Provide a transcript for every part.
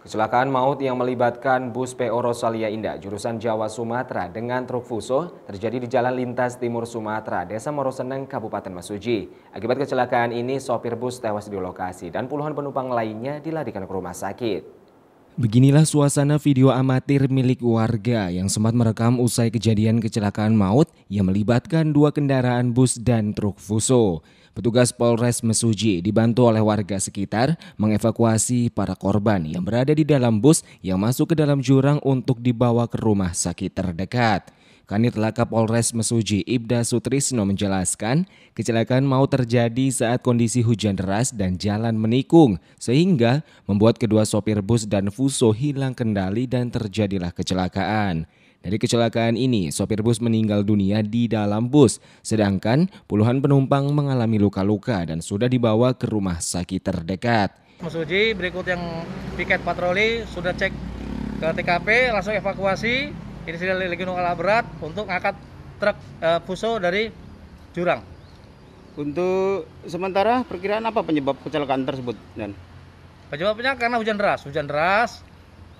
Kecelakaan maut yang melibatkan bus PO Rosalia Indah jurusan Jawa Sumatera dengan truk fuso terjadi di Jalan Lintas Timur Sumatera, Desa Moroseneng, Kabupaten Masuji. Akibat kecelakaan ini, sopir bus tewas di lokasi dan puluhan penumpang lainnya dilarikan ke rumah sakit. Beginilah suasana video amatir milik warga yang sempat merekam usai kejadian kecelakaan maut yang melibatkan dua kendaraan bus dan truk fuso. Petugas Polres Mesuji dibantu oleh warga sekitar mengevakuasi para korban yang berada di dalam bus yang masuk ke dalam jurang untuk dibawa ke rumah sakit terdekat. Kanit Laka Polres Mesuji Ibda Sutrisno menjelaskan, kecelakaan mau terjadi saat kondisi hujan deras dan jalan menikung, sehingga membuat kedua sopir bus dan Fuso hilang kendali dan terjadilah kecelakaan. Dari kecelakaan ini, sopir bus meninggal dunia di dalam bus, sedangkan puluhan penumpang mengalami luka-luka dan sudah dibawa ke rumah sakit terdekat. Mesuji berikut yang piket patroli sudah cek ke TKP, langsung evakuasi, ini sudah alat berat untuk angkat truk uh, eh, puso dari jurang. Untuk sementara perkiraan apa penyebab kecelakaan tersebut, Dan? Penyebabnya karena hujan deras, hujan deras,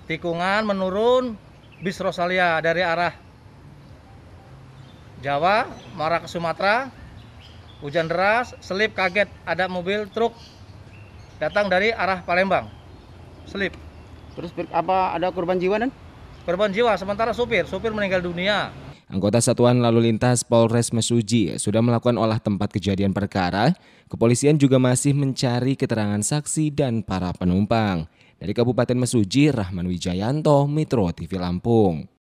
tikungan menurun bis Rosalia dari arah Jawa marak ke Sumatera. Hujan deras, selip kaget ada mobil truk datang dari arah Palembang. Selip. Terus apa ada korban jiwa, Dan? korban jiwa sementara supir supir meninggal dunia Anggota Satuan Lalu Lintas Polres Mesuji sudah melakukan olah tempat kejadian perkara. Kepolisian juga masih mencari keterangan saksi dan para penumpang. Dari Kabupaten Mesuji, Rahman Wijayanto, Metro TV Lampung.